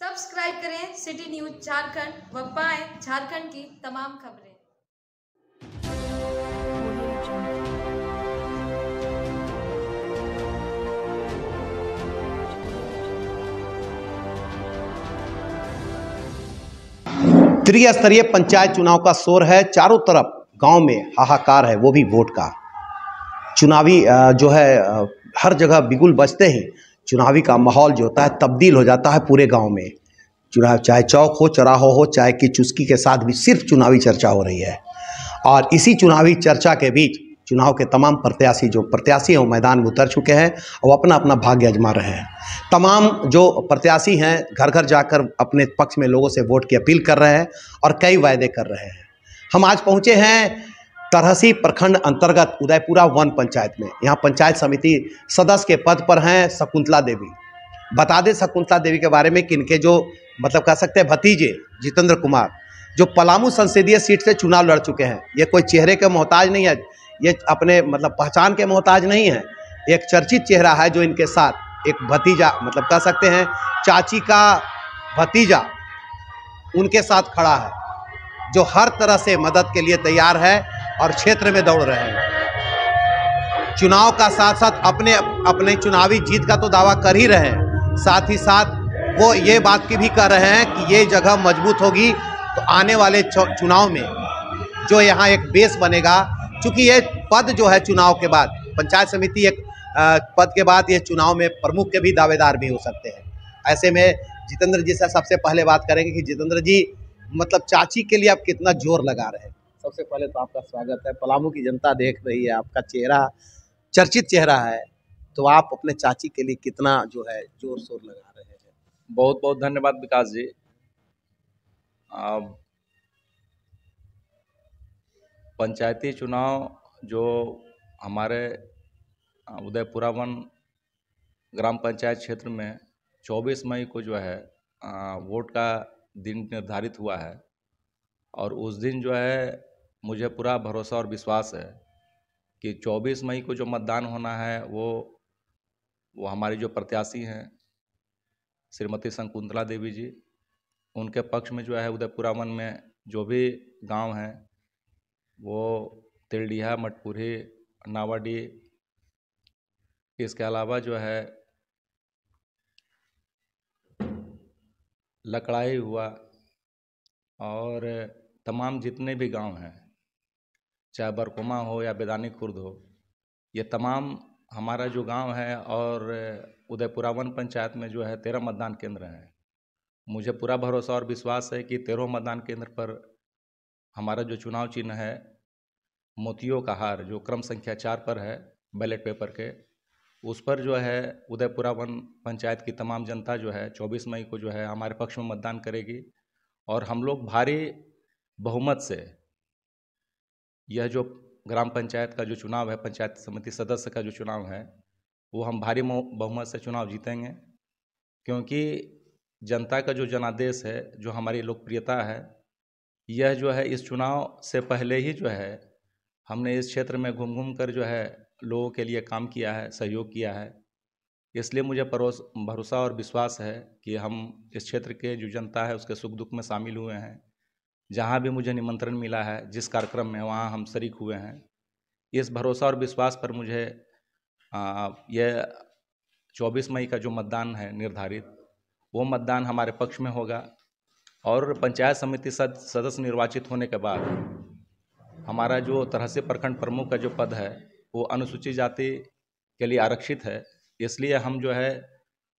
Subscribe करें city news Jharkhand व पाएं झारखंड की तमाम खबरें त्रिस्तरीय पंचायत चुनाव का शोर है चारों तरफ गांव में हाहाकार है वो भी वोट का चुनावी जो है हर जगह बिगुल बजते हैं चुनावी का माहौल जो होता है तब्दील हो जाता है पूरे गाँव में चुनाव चाहे चौक हो चौराहो हो चाहे कि चुस्की के साथ भी सिर्फ चुनावी चर्चा हो रही है और इसी चुनावी चर्चा के बीच चुनाव के तमाम प्रत्याशी जो प्रत्याशी हैं वो मैदान में उतर चुके हैं और अपना अपना भाग्य आजमा रहे हैं तमाम जो प्रत्याशी हैं घर घर जाकर अपने पक्ष में लोगों से वोट की अपील कर रहे हैं और कई वायदे कर रहे हैं हम आज पहुँचे हैं तरहसी प्रखंड अंतर्गत उदयपुरा वन पंचायत में यहाँ पंचायत समिति सदस्य के पद पर हैं शकुंतला देवी बता दें शकुंतला देवी के बारे में कि इनके जो मतलब कह सकते हैं भतीजे जितेंद्र कुमार जो पलामू संसदीय सीट से चुनाव लड़ चुके हैं ये कोई चेहरे के मोहताज नहीं है ये अपने मतलब पहचान के मोहताज नहीं है एक चर्चित चेहरा है जो इनके साथ एक भतीजा मतलब कह सकते हैं चाची का भतीजा उनके साथ खड़ा है जो हर तरह से मदद के लिए तैयार है और क्षेत्र में दौड़ रहे हैं चुनाव का साथ साथ अपने अपने चुनावी जीत का तो दावा कर ही रहे हैं साथ ही साथ वो ये बात की भी कर रहे हैं कि ये जगह मजबूत होगी तो आने वाले चुनाव में जो यहाँ एक बेस बनेगा चूँकि ये पद जो है चुनाव के बाद पंचायत समिति एक पद के बाद ये चुनाव में प्रमुख के भी दावेदार भी हो सकते हैं ऐसे में जितेंद्र जी से सबसे पहले बात करेंगे कि जितेंद्र जी मतलब चाची के लिए आप कितना जोर लगा रहे हैं सबसे पहले तो आपका स्वागत है पलामू की जनता देख रही है आपका चेहरा चर्चित चेहरा है तो आप अपने चाची के लिए कितना जो है जोर शोर लगा रहे हैं बहुत बहुत धन्यवाद विकास जी पंचायती चुनाव जो हमारे उदयपुरा वन ग्राम पंचायत क्षेत्र में 24 मई को जो है वोट का दिन निर्धारित हुआ है और उस दिन जो है मुझे पूरा भरोसा और विश्वास है कि 24 मई को जो मतदान होना है वो वो हमारी जो प्रत्याशी हैं श्रीमती शंकुंतला देवी जी उनके पक्ष में जो है उदयपुरा वन में जो भी गांव हैं वो तिलडीहा मटपुरी नावाडी इसके अलावा जो है लकड़ाई हुआ और तमाम जितने भी गांव हैं चाहे बरकुमा हो या बेदानी खुर्द हो ये तमाम हमारा जो गांव है और उदयपुरा वन पंचायत में जो है तेरह मतदान केंद्र हैं मुझे पूरा भरोसा और विश्वास है कि तेरह मतदान केंद्र पर हमारा जो चुनाव चिन्ह है मोतियों का हार जो क्रम संख्या चार पर है बैलेट पेपर के उस पर जो है उदयपुरा वन पंचायत की तमाम जनता जो है चौबीस मई को जो है हमारे पक्ष में मतदान करेगी और हम लोग भारी बहुमत से यह जो ग्राम पंचायत का जो चुनाव है पंचायत समिति सदस्य का जो चुनाव है वो हम भारी बहुमत से चुनाव जीतेंगे क्योंकि जनता का जो जनादेश है जो हमारी लोकप्रियता है यह जो है इस चुनाव से पहले ही जो है हमने इस क्षेत्र में घूम घूम कर जो है लोगों के लिए काम किया है सहयोग किया है इसलिए मुझे परोस भरोसा और विश्वास है कि हम इस क्षेत्र के जो जनता है उसके सुख दुख में शामिल हुए हैं जहाँ भी मुझे निमंत्रण मिला है जिस कार्यक्रम में वहाँ हम शरीक हुए हैं इस भरोसा और विश्वास पर मुझे यह चौबीस मई का जो मतदान है निर्धारित वो मतदान हमारे पक्ष में होगा और पंचायत समिति सद, सदस्य निर्वाचित होने के बाद हमारा जो तरह से प्रखंड प्रमुख का जो पद है वो अनुसूचित जाति के लिए आरक्षित है इसलिए हम जो है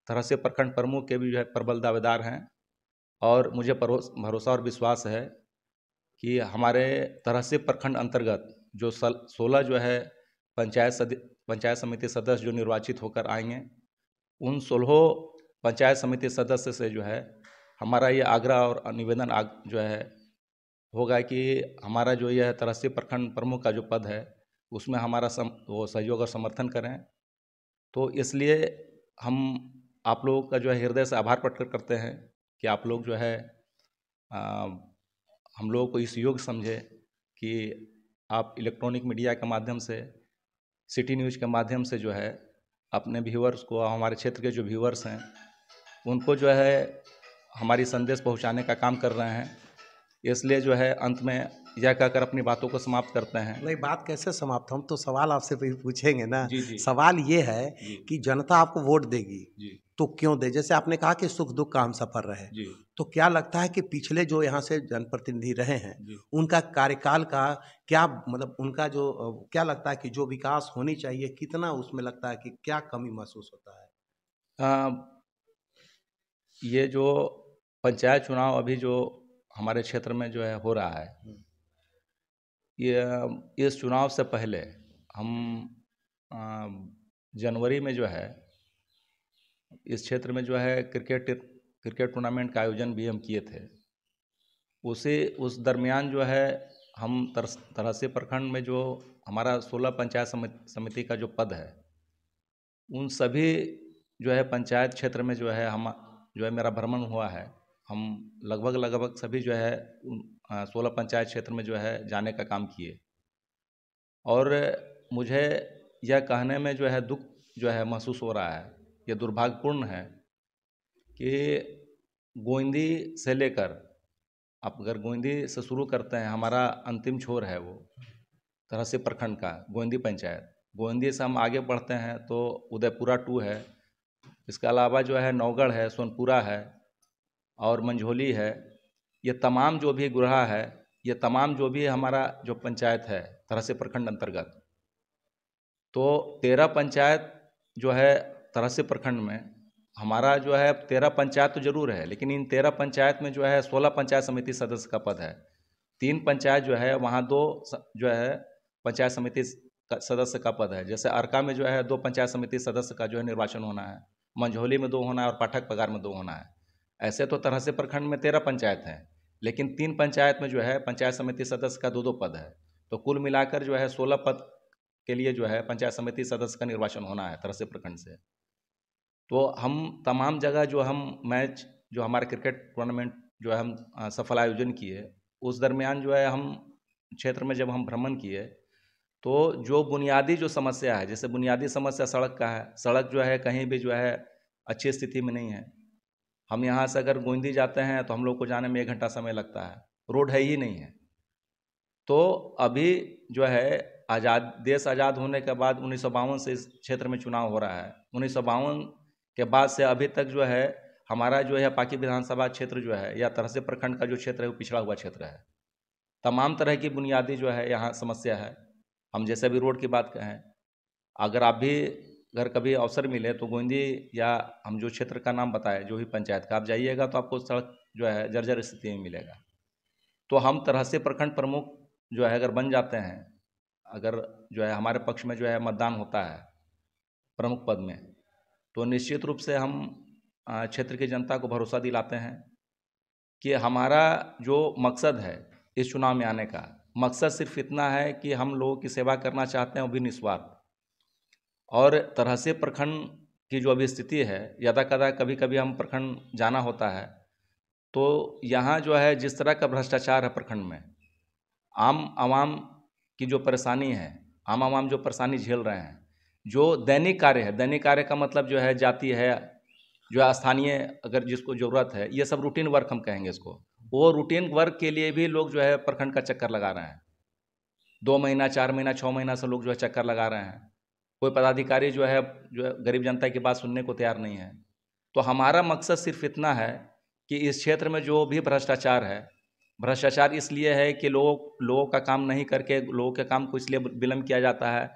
तरह से प्रखंड प्रमुख के भी जो है प्रबल दावेदार हैं और मुझे भरोसा और विश्वास है कि हमारे तरह से प्रखंड अंतर्गत जो सल सोलह जो है पंचायत सद पंचायत समिति सदस्य जो निर्वाचित होकर आएंगे उन सोलह पंचायत समिति सदस्य से जो है हमारा ये आग्रह और निवेदन आग जो है होगा कि हमारा जो यह तरह से प्रखंड प्रमुख का जो पद है उसमें हमारा सम वो सहयोग और समर्थन करें तो इसलिए हम आप लोगों का जो है हृदय से आभार प्रकट करते हैं कि आप लोग जो है आ, हम लोगों को इस योग समझे कि आप इलेक्ट्रॉनिक मीडिया के माध्यम से सिटी न्यूज़ के माध्यम से जो है अपने व्यूअर्स को हमारे क्षेत्र के जो व्यूवर्स हैं उनको जो है हमारी संदेश पहुंचाने का काम कर रहे हैं इसलिए जो है अंत में यह कहकर अपनी बातों को समाप्त करते हैं नहीं बात कैसे समाप्त हम तो सवाल आपसे पूछेंगे ना जी, जी। सवाल ये है कि जनता आपको वोट देगी जी। तो क्यों दे जैसे आपने कहा कि सुख दुख का हम सफर रहे जी। तो क्या लगता है कि पिछले जो यहाँ से जनप्रतिनिधि रहे हैं उनका कार्यकाल का क्या मतलब उनका जो क्या लगता है कि जो विकास होनी चाहिए कितना उसमें लगता है कि क्या कमी महसूस होता है ये जो पंचायत चुनाव अभी जो हमारे क्षेत्र में जो है हो रहा है हम्म। ये इस चुनाव से पहले हम जनवरी में जो है इस क्षेत्र में जो है क्रिकेट क्रिकेट टूर्नामेंट का आयोजन भी हम किए थे उसे उस दरमियान जो है हम तरस तरहसे प्रखंड में जो हमारा सोलह पंचायत समिति का जो पद है उन सभी जो है पंचायत क्षेत्र में जो है हम जो है मेरा भ्रमण हुआ है हम लगभग लगभग सभी जो है सोलह पंचायत क्षेत्र में जो है जाने का काम किए और मुझे यह कहने में जो है दुख जो है महसूस हो रहा है यह दुर्भाग्यपूर्ण है कि गोइंदी से लेकर आप अगर गोइंदी से शुरू करते हैं हमारा अंतिम छोर है वो तरह से प्रखंड का गोइंदी पंचायत गोइंदी से हम आगे बढ़ते हैं तो उदयपुरा टू है इसके अलावा जो है नौगढ़ है सोनपुरा है और मंझोली है ये तमाम जो भी गुरहा है ये तमाम जो भी हमारा जो पंचायत है से प्रखंड अंतर्गत तो तेरह पंचायत जो है से प्रखंड में हमारा जो है तेरह पंचायत तो जरूर है लेकिन इन तेरह पंचायत में जो है सोलह पंचायत समिति सदस्य का पद है तीन पंचायत जो है वहाँ दो जो है पंचायत समिति सदस्य का पद है जैसे अरका में जो है दो पंचायत समिति सदस्य का जो है निर्वाचन होना है मंझोली में दो होना है और पाठक पगार में दो होना है ऐसे तो तरह से प्रखंड में तेरह पंचायत हैं लेकिन तीन पंचायत में जो है पंचायत समिति सदस्य का दो दो पद है तो कुल मिलाकर जो है सोलह पद के लिए जो है पंचायत समिति सदस्य का निर्वाचन होना है तरह से प्रखंड से तो हम तमाम जगह जो हम मैच जो हमारे क्रिकेट टूर्नामेंट जो है हम सफल आयोजन किए उस दरमियान जो है हम क्षेत्र में जब हम भ्रमण किए तो जो बुनियादी जो समस्या है जैसे बुनियादी समस्या सड़क का है सड़क जो है कहीं भी जो है अच्छी स्थिति में नहीं है हम यहाँ से अगर गोंदी जाते हैं तो हम लोग को जाने में एक घंटा समय लगता है रोड है ही नहीं है तो अभी जो है आज़ाद देश आज़ाद होने के बाद उन्नीस से इस क्षेत्र में चुनाव हो रहा है उन्नीस के बाद से अभी तक जो है हमारा जो है पाकि विधानसभा क्षेत्र जो है या तरह से प्रखंड का जो क्षेत्र है वो पिछड़ा हुआ क्षेत्र है तमाम तरह की बुनियादी जो है यहाँ समस्या है हम जैसे अभी रोड की बात कहें अगर आप भी अगर कभी अवसर मिले तो गोंदी या हम जो क्षेत्र का नाम बताए जो भी पंचायत का आप जाइएगा तो आपको सड़क जो है जर्जर स्थिति में मिलेगा तो हम तरह से प्रखंड प्रमुख जो है अगर बन जाते हैं अगर जो है हमारे पक्ष में जो है मतदान होता है प्रमुख पद में तो निश्चित रूप से हम क्षेत्र की जनता को भरोसा दिलाते हैं कि हमारा जो मकसद है इस चुनाव में आने का मकसद सिर्फ इतना है कि हम लोगों की सेवा करना चाहते हैं वो भी निस्वार्थ और तरह से प्रखंड की जो अभी स्थिति है यदा कदा कभी कभी हम प्रखंड जाना होता है तो यहाँ जो है जिस तरह का भ्रष्टाचार है प्रखंड में आम आवाम की जो परेशानी है आम आवाम जो परेशानी झेल रहे हैं जो दैनिक कार्य है दैनिक कार्य का मतलब जो है जाति है जो है स्थानीय अगर जिसको ज़रूरत है ये सब रूटीन वर्क हम कहेंगे इसको वो रूटीन वर्क के लिए भी लोग जो है प्रखंड का चक्कर लगा रहे हैं दो महीना चार महीना छः महीना से लोग जो है चक्कर लगा रहे हैं कोई पदाधिकारी जो है जो है गरीब जनता की बात सुनने को तैयार नहीं है तो हमारा मकसद सिर्फ इतना है कि इस क्षेत्र में जो भी भ्रष्टाचार है भ्रष्टाचार इसलिए है कि लोग लोगों का काम नहीं करके लोगों के काम को इसलिए विलम्ब किया जाता है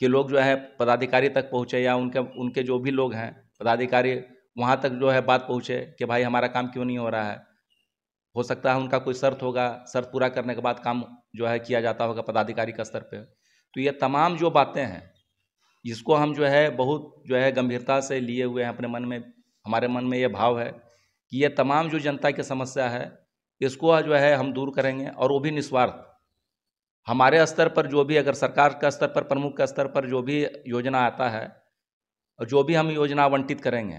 कि लोग जो है पदाधिकारी तक पहुँचे या उनके उनके जो भी लोग हैं पदाधिकारी वहाँ तक जो है बात पहुँचे कि भाई हमारा काम क्यों नहीं हो रहा है हो सकता है उनका कोई शर्त होगा शर्त पूरा करने के बाद काम जो है किया जाता होगा पदाधिकारी का स्तर पर तो ये तमाम जो बातें हैं जिसको हम जो है बहुत जो है गंभीरता से लिए हुए हैं अपने मन में हमारे मन में ये भाव है कि ये तमाम जो जनता की समस्या है इसको जो है हम दूर करेंगे और वो भी निस्वार्थ हमारे स्तर पर जो भी अगर सरकार का स्तर पर प्रमुख का स्तर पर जो भी योजना आता है और जो भी हम योजना आवंटित करेंगे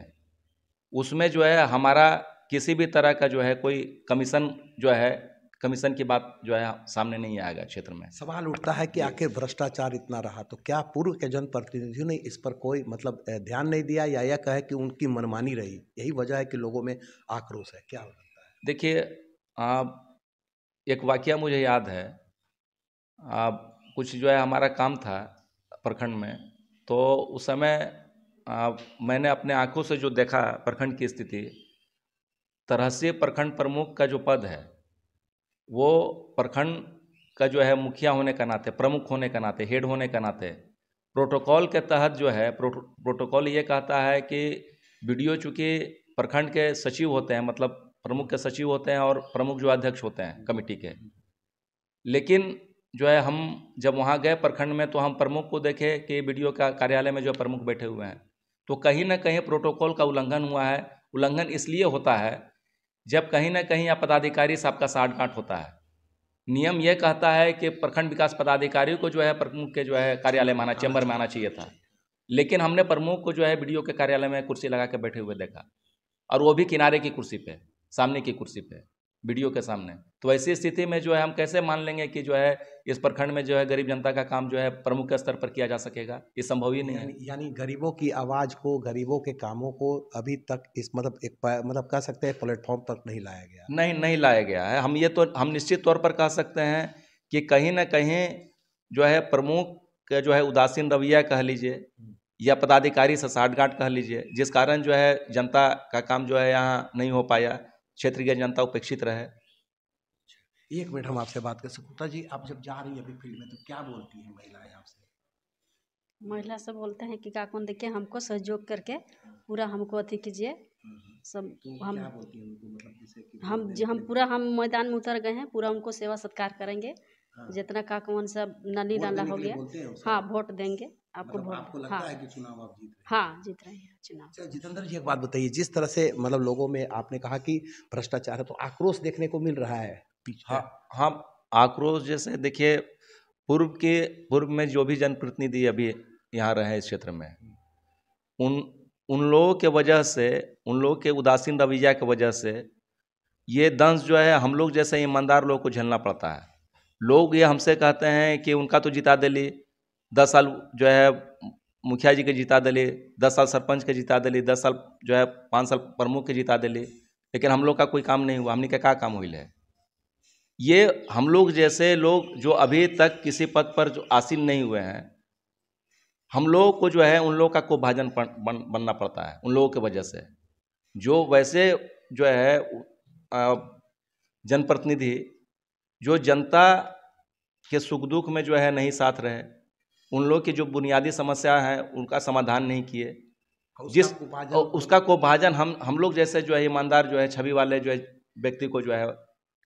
उसमें जो है हमारा किसी भी तरह का जो है कोई कमीशन जो है कमीशन की बात जो है सामने नहीं आएगा क्षेत्र में सवाल उठता है कि आखिर भ्रष्टाचार इतना रहा तो क्या पूर्व के जनप्रतिनिधियों ने इस पर कोई मतलब ध्यान नहीं दिया या यह कहे कि उनकी मनमानी रही यही वजह है कि लोगों में आक्रोश है क्या लगता है देखिए एक वाक्य मुझे याद है आ, कुछ जो है हमारा काम था प्रखंड में तो उस समय आ, मैंने अपने आंखों से जो देखा प्रखंड की स्थिति तरह से प्रखंड प्रमुख का जो पद है वो प्रखंड का जो है मुखिया होने का नाते प्रमुख होने का नाते हेड होने का नाते प्रोटोकॉल के तहत जो है प्रोटोकॉल ये कहता है कि वीडियो चूँकि प्रखंड के सचिव होते हैं मतलब प्रमुख के सचिव होते हैं और प्रमुख जो अध्यक्ष होते हैं कमेटी के लेकिन जो है हम जब वहाँ गए प्रखंड में तो हम प्रमुख को देखे कि वीडियो का कार्यालय में जो प्रमुख बैठे हुए हैं तो कहीं ना कहीं प्रोटोकॉल का उल्लंघन हुआ है उल्लंघन इसलिए होता है जब कहीं ना कहीं यहाँ पदाधिकारी से आपका साठ गांठ होता है नियम यह कहता है कि प्रखंड विकास पदाधिकारी को जो है प्रमुख के जो है कार्यालय आना चैम्बर में आना चाहिए था लेकिन हमने प्रमुख को जो है बी के कार्यालय में कुर्सी लगा के बैठे हुए देखा और वो भी किनारे की कुर्सी पे सामने की कुर्सी पे वीडियो के सामने तो ऐसी स्थिति में जो है हम कैसे मान लेंगे कि जो है इस प्रखंड में जो है गरीब जनता का काम जो है प्रमुख स्तर पर किया जा सकेगा ये संभव ही नहीं है यानी गरीबों की आवाज़ को गरीबों के कामों को अभी तक इस मतलब एक मतलब कह सकते हैं प्लेटफॉर्म तक नहीं लाया गया नहीं नहीं लाया गया है हम ये तो हम निश्चित तौर पर कह सकते हैं कि कहीं ना कहीं जो है प्रमुख का जो है उदासीन रवैया कह लीजिए या पदाधिकारी से साठगांठ कह लीजिए जिस कारण जो है जनता का काम जो है यहाँ नहीं हो पाया क्षेत्र की जनता उपेक्षित रहे एक मिनट हम आपसे बात कर सकता जी आप जब जा रही है अभी फील्ड में तो क्या बोलती हैं महिलाएं आपसे महिला सब बोलते हैं कि काकुन देखिए हमको सहयोग करके पूरा हमको अथी कीजिए हम्म। सब तो हम मतलब हम हम पूरा हम मैदान में उतर गए हैं पूरा उनको सेवा सत्कार करेंगे हाँ। जितना काकवन सब नली डाला हो गया हाँ वोट देंगे आपको मतलब आपको लगता हाँ, है कि चुनाव आप जीत रहे हाँ जीत रहे हैं चुनाव अच्छा, जितेंद्र जी एक बात बताइए जिस तरह से मतलब लोगों में आपने कहा कि भ्रष्टाचार है तो आक्रोश देखने को मिल रहा है हाँ हाँ आक्रोश जैसे देखिए पूर्व के पूर्व में जो भी जनप्रतिनिधि अभी यहाँ रहे इस क्षेत्र में उन उन लोगों के वजह से उन लोगों के उदासीन रवैया के वजह से ये दंश जो है हम लोग जैसे ईमानदार लोग को झेलना पड़ता है लोग ये हमसे कहते हैं कि उनका तो जिता दे ली दस साल जो है मुखिया जी के जिता दिले दस साल सरपंच के जिता दिले दस साल जो है पाँच साल प्रमुख के जिता दिले लेकिन हम लोग का कोई काम नहीं हुआ हमने का क्या काम हुई है ये हम लोग जैसे लोग जो अभी तक किसी पद पर जो आसीन नहीं हुए हैं हम लोगों को जो है उन लोगों का को भाजन बन, बनना पड़ता है उन लोगों के वजह से जो वैसे जो है जनप्रतिनिधि जो जनता के सुख दुख में जो है नहीं साथ रहे उन लोग की जो बुनियादी समस्या है उनका समाधान नहीं किए जिस उसका को भाजन हम हम लोग जैसे जो है ईमानदार जो है छवि वाले जो है व्यक्ति को जो है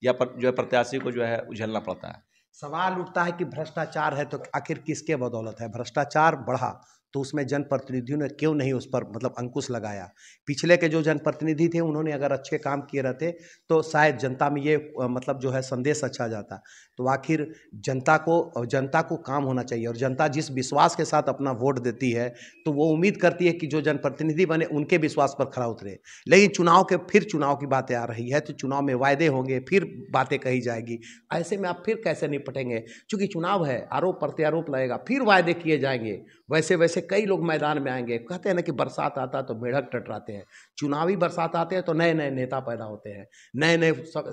या पर, जो है प्रत्याशी को जो है उझेलना पड़ता है सवाल उठता है कि भ्रष्टाचार है तो आखिर किसके बदौलत है भ्रष्टाचार बढ़ा तो उसमें जनप्रतिनिधियों ने क्यों नहीं उस पर मतलब अंकुश लगाया पिछले के जो जनप्रतिनिधि थे उन्होंने अगर अच्छे काम किए रहते तो शायद जनता में ये मतलब जो है संदेश अच्छा जाता तो आखिर जनता को जनता को काम होना चाहिए और जनता जिस विश्वास के साथ अपना वोट देती है तो वो उम्मीद करती है कि जो जनप्रतिनिधि बने उनके विश्वास पर खड़ा उतरे लेकिन चुनाव के फिर चुनाव की बातें आ रही है तो चुनाव में वायदे होंगे फिर बातें कही जाएगी ऐसे में आप फिर कैसे निपटेंगे चूँकि चुनाव है आरोप प्रत्यारोप लगेगा फिर वायदे किए जाएंगे वैसे वैसे कई लोग मैदान में आएंगे कहते हैं ना कि बरसात आता है तो मेढक टटराते हैं चुनावी बरसात आते हैं तो नए नए नेता पैदा होते हैं नए नए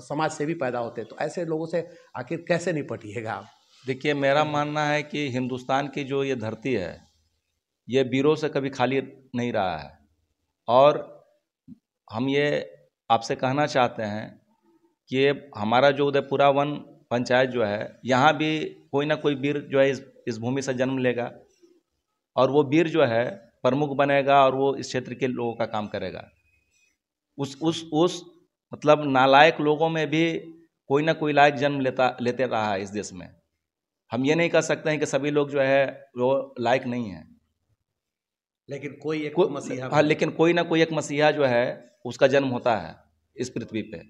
समाज से भी पैदा होते हैं तो ऐसे लोगों से आखिर कैसे निपटिएगा आप देखिए मेरा मानना है कि हिंदुस्तान की जो ये धरती है ये वीरों से कभी खाली नहीं रहा है और हम ये आपसे कहना चाहते हैं कि हमारा जो उदयपुरा वन पंचायत जो है यहाँ भी कोई ना कोई वीर जो है इस इस भूमि से जन्म लेगा और वो वीर जो है प्रमुख बनेगा और वो इस क्षेत्र के लोगों का काम करेगा उस उस उस मतलब नालायक लोगों में भी कोई ना कोई लायक जन्म लेता लेते रहा है इस देश में हम ये नहीं कह सकते हैं कि सभी लोग जो है वो लायक नहीं है लेकिन कोई एक को, मसीहा हाँ लेकिन कोई ना कोई एक मसीहा जो है उसका जन्म होता है इस पृथ्वी पे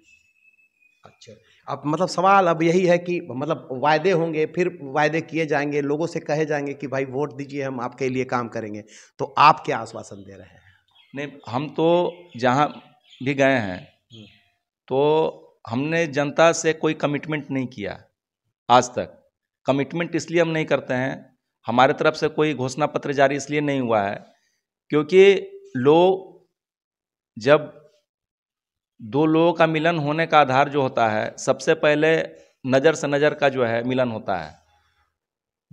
अच्छा अब मतलब सवाल अब यही है कि मतलब वायदे होंगे फिर वायदे किए जाएंगे लोगों से कहे जाएंगे कि भाई वोट दीजिए हम आपके लिए काम करेंगे तो आप क्या आश्वासन दे रहे हैं नहीं हम तो जहाँ भी गए हैं हम्म। तो हमने जनता से कोई कमिटमेंट नहीं किया आज तक कमिटमेंट इसलिए हम नहीं करते हैं हमारे तरफ से कोई घोषणा पत्र जारी इसलिए नहीं हुआ है क्योंकि लोग जब दो लोगों का मिलन होने का आधार जो होता है सबसे पहले नज़र से नज़र का जो है मिलन होता है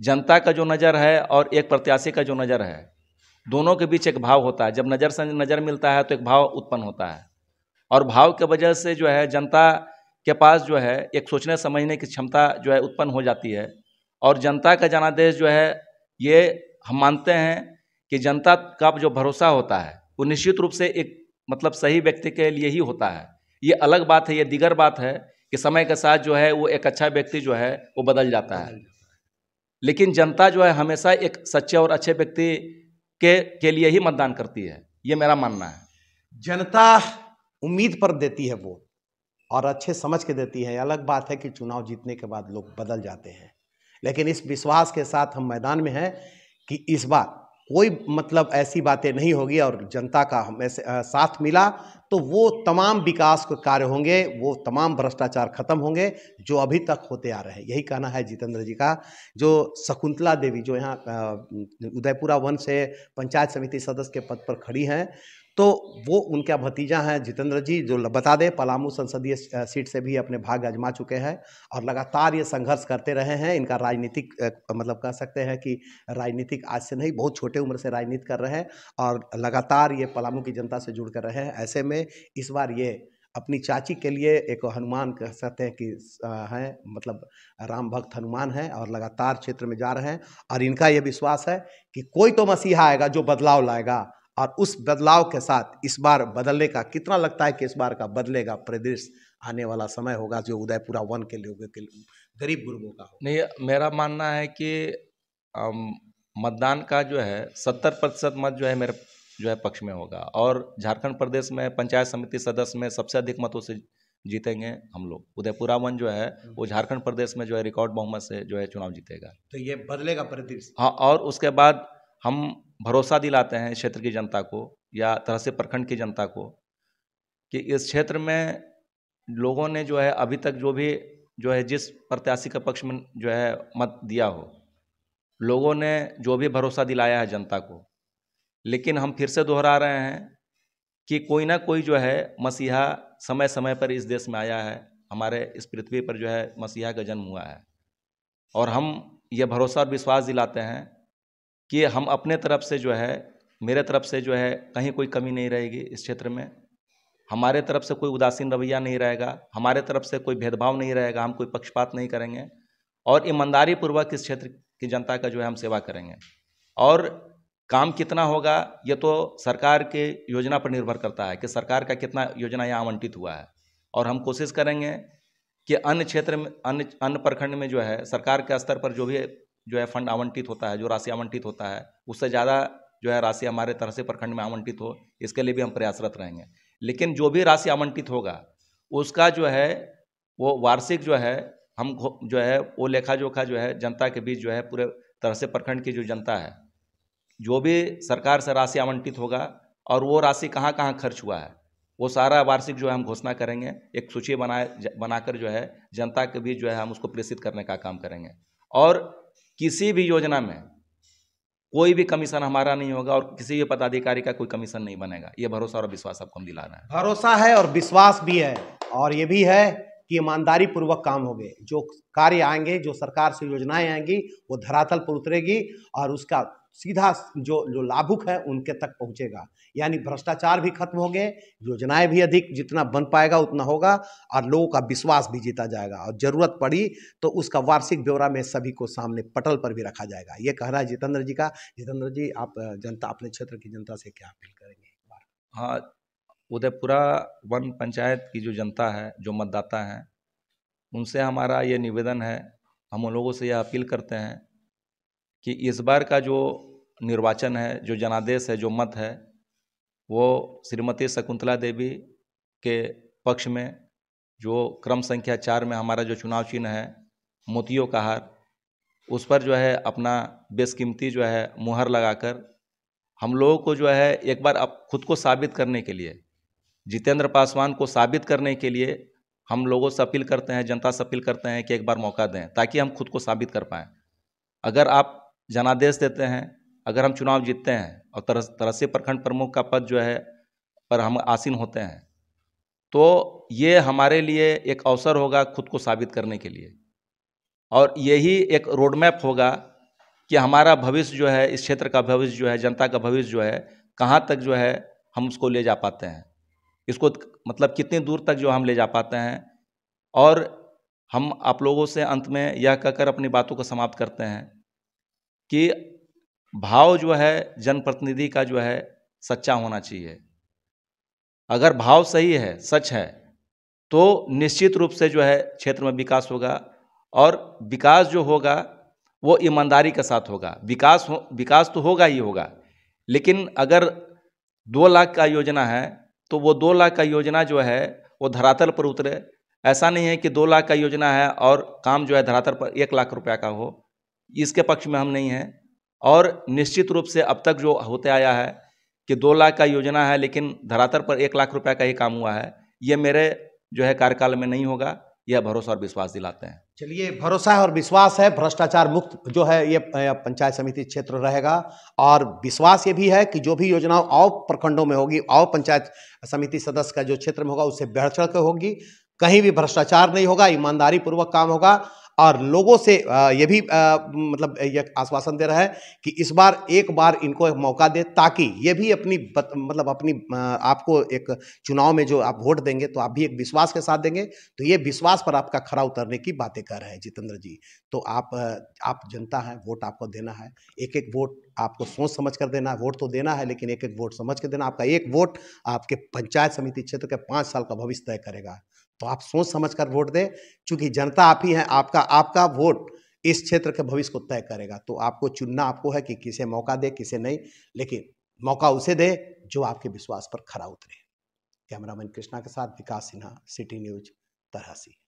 जनता का जो नज़र है और एक प्रत्याशी का जो नज़र है दोनों के बीच एक भाव होता है जब नज़र से नज़र मिलता है तो एक भाव उत्पन्न होता है और भाव के वजह से जो है जनता के पास जो है एक सोचने समझने की क्षमता जो है उत्पन्न हो जाती है और जनता का जनादेश जो है ये हम मानते हैं कि जनता का जो भरोसा होता है वो निश्चित रूप से एक मतलब सही व्यक्ति के लिए ही होता है ये अलग बात है ये दिगर बात है कि समय के साथ जो है वो एक अच्छा व्यक्ति जो है वो बदल जाता है लेकिन जनता जो है हमेशा एक सच्चे और अच्छे व्यक्ति के के लिए ही मतदान करती है ये मेरा मानना है जनता उम्मीद पर देती है वोट और अच्छे समझ के देती है अलग बात है कि चुनाव जीतने के बाद लोग बदल जाते हैं लेकिन इस विश्वास के साथ हम मैदान में हैं कि इस बार कोई मतलब ऐसी बातें नहीं होगी और जनता का हमें साथ मिला तो वो तमाम विकास के कार्य होंगे वो तमाम भ्रष्टाचार खत्म होंगे जो अभी तक होते आ रहे हैं यही कहना है जितेंद्र जी का जो शकुंतला देवी जो यहाँ उदयपुरा वन से पंचायत समिति सदस्य के पद पर खड़ी हैं तो वो उनका भतीजा हैं जितेंद्र जी जो बता दें पलामू संसदीय सीट से भी अपने भाग आजमा चुके हैं और लगातार ये संघर्ष करते रहे हैं इनका राजनीतिक मतलब कह सकते हैं कि राजनीतिक आज से नहीं बहुत छोटे उम्र से राजनीति कर रहे हैं और लगातार ये पलामू की जनता से जुड़ कर रहे हैं ऐसे में इस बार ये अपनी चाची के लिए एक हनुमान कह सकते हैं कि हैं मतलब राम भक्त हनुमान हैं और लगातार क्षेत्र में जा रहे हैं और इनका ये विश्वास है कि कोई तो मसीहा आएगा जो बदलाव लाएगा और उस बदलाव के साथ इस बार बदलने का कितना लगता है कि इस बार का बदलेगा प्रदेश आने वाला समय होगा जो उदयपुरा वन के लोगों के गरीब गुरुओं का हो नहीं मेरा मानना है कि मतदान का जो है सत्तर प्रतिशत मत जो है मेरे जो है पक्ष में होगा और झारखंड प्रदेश में पंचायत समिति सदस्य में सबसे अधिक मतों से जीतेंगे हम लोग उदयपुरा वन जो है हम्म। वो झारखंड प्रदेश में जो है रिकॉर्ड बहुमत से जो है चुनाव जीतेगा तो ये बदलेगा प्रदेश हाँ और उसके बाद हम भरोसा दिलाते हैं क्षेत्र की जनता को या तरह से प्रखंड की जनता को कि इस क्षेत्र में लोगों ने जो है अभी तक जो भी जो है जिस प्रत्याशी के पक्ष में जो है मत दिया हो लोगों ने जो भी भरोसा दिलाया है जनता को लेकिन हम फिर से दोहरा रहे हैं कि कोई ना कोई जो है मसीहा समय समय पर इस देश में आया है हमारे इस पृथ्वी पर जो है मसीहा का जन्म हुआ है और हम ये भरोसा और विश्वास दिलाते हैं कि हम अपने तरफ से जो है मेरे तरफ से जो है कहीं कोई कमी नहीं रहेगी इस क्षेत्र में हमारे तरफ से कोई उदासीन रवैया नहीं रहेगा हमारे तरफ से कोई भेदभाव नहीं रहेगा हम कोई पक्षपात नहीं करेंगे और ईमानदारी पूर्वक इस क्षेत्र की जनता का जो है हम सेवा करेंगे और काम कितना होगा ये तो सरकार के योजना पर निर्भर करता है कि सरकार का कितना योजना यहाँ आवंटित हुआ है और हम कोशिश करेंगे कि अन्य क्षेत्र में अन्य अन्य प्रखंड में जो है सरकार के स्तर पर जो भी जो है फंड आवंटित होता है जो राशि आवंटित होता है उससे ज़्यादा जो है राशि हमारे तरह से प्रखंड में आवंटित हो इसके लिए भी हम प्रयासरत रहेंगे लेकिन जो भी राशि आवंटित होगा उसका जो है वो वार्षिक जो है हम जो है वो लेखा जोखा जो है जनता के बीच जो है पूरे तरह से प्रखंड की जो जनता है जो भी सरकार से राशि आवंटित होगा और वो राशि कहाँ कहाँ खर्च हुआ है वो सारा वार्षिक जो है हम घोषणा करेंगे एक सूची बनाए बनाकर जो है जनता के बीच जो है हम उसको प्रेषित करने का काम करेंगे और किसी भी योजना में कोई भी कमीशन हमारा नहीं होगा और किसी भी पदाधिकारी का कोई कमीशन नहीं बनेगा ये भरोसा और विश्वास आपको हम दिला रहे हैं भरोसा है और विश्वास भी है और ये भी है कि ईमानदारी पूर्वक काम होंगे जो कार्य आएंगे जो सरकार से योजनाएं आएंगी वो धरातल पर उतरेगी और उसका सीधा जो जो लाभुक है उनके तक पहुंचेगा यानी भ्रष्टाचार भी खत्म हो गए योजनाएं भी अधिक जितना बन पाएगा उतना होगा और लोगों का विश्वास भी जीता जाएगा और जरूरत पड़ी तो उसका वार्षिक ब्यौरा में सभी को सामने पटल पर भी रखा जाएगा ये कहना है जितेंद्र जी का जितेंद्र जी आप जनता अपने क्षेत्र की जनता से क्या अपील करेंगे हाँ उदयपुरा वन पंचायत की जो जनता है जो मतदाता है उनसे हमारा ये निवेदन है हम उन लोगों से यह अपील करते हैं कि इस बार का जो निर्वाचन है जो जनादेश है जो मत है वो श्रीमती शकुंतला देवी के पक्ष में जो क्रम संख्या चार में हमारा जो चुनाव चिन्ह है मोतियों का हार उस पर जो है अपना बेशकीमती जो है मुहर लगाकर हम लोगों को जो है एक बार अब खुद को साबित करने के लिए जितेंद्र पासवान को साबित करने के लिए हम लोगों से अपील करते हैं जनता से अपील करते हैं कि एक बार मौका दें ताकि हम खुद को साबित कर पाएँ अगर आप जनादेश देते हैं अगर हम चुनाव जीतते हैं और तरस तरसी प्रखंड प्रमुख का पद जो है पर हम आसीन होते हैं तो ये हमारे लिए एक अवसर होगा खुद को साबित करने के लिए और यही एक रोड मैप होगा कि हमारा भविष्य जो है इस क्षेत्र का भविष्य जो है जनता का भविष्य जो है कहाँ तक जो है हम उसको ले जा पाते हैं इसको मतलब कितनी दूर तक जो हम ले जा पाते हैं और हम आप लोगों से अंत में यह कहकर अपनी बातों को समाप्त करते हैं कि भाव जो है जनप्रतिनिधि का जो है सच्चा होना चाहिए अगर भाव सही है सच है तो निश्चित रूप से जो है क्षेत्र में विकास होगा और विकास जो होगा वो ईमानदारी के साथ होगा विकास हो विकास तो होगा ही होगा लेकिन अगर दो लाख का योजना है तो वो दो लाख का योजना जो है वो धरातल पर उतरे ऐसा नहीं है कि दो लाख का योजना है और काम जो है धरातल पर एक लाख रुपया का हो इसके पक्ष में हम नहीं हैं और निश्चित रूप से अब तक जो होते आया है कि दो लाख का योजना है लेकिन धरातल पर एक लाख रुपया का ही काम हुआ है ये मेरे जो है कार्यकाल में नहीं होगा यह भरोसा और विश्वास दिलाते हैं चलिए भरोसा और विश्वास है भ्रष्टाचार मुक्त जो है ये पंचायत समिति क्षेत्र रहेगा और विश्वास ये भी है कि जो भी योजनाओं और प्रखंडों में होगी और पंचायत समिति सदस्य का जो क्षेत्र में होगा उससे बढ़ चढ़ होगी कहीं भी भ्रष्टाचार नहीं होगा ईमानदारी पूर्वक काम होगा और लोगों से ये भी मतलब ये आश्वासन दे रहा है कि इस बार एक बार इनको एक मौका दे ताकि ये भी अपनी बत, मतलब अपनी आपको एक चुनाव में जो आप वोट देंगे तो आप भी एक विश्वास के साथ देंगे तो ये विश्वास पर आपका खरा उतरने की बातें कर रहे हैं जितेंद्र जी तो आप आप जनता हैं वोट आपको देना है एक एक वोट आपको सोच समझ कर देना है वोट तो देना है लेकिन एक एक वोट समझ के देना आपका एक वोट आपके पंचायत समिति क्षेत्र के पाँच साल का भविष्य तय करेगा तो आप सोच समझ कर वोट दें चूंकि जनता आप ही हैं आपका आपका वोट इस क्षेत्र के भविष्य को तय करेगा तो आपको चुनना आपको है कि किसे मौका दे किसे नहीं लेकिन मौका उसे दे जो आपके विश्वास पर खरा उतरे कैमरामैन कृष्णा के साथ विकास सिन्हा सिटी न्यूज तरहसी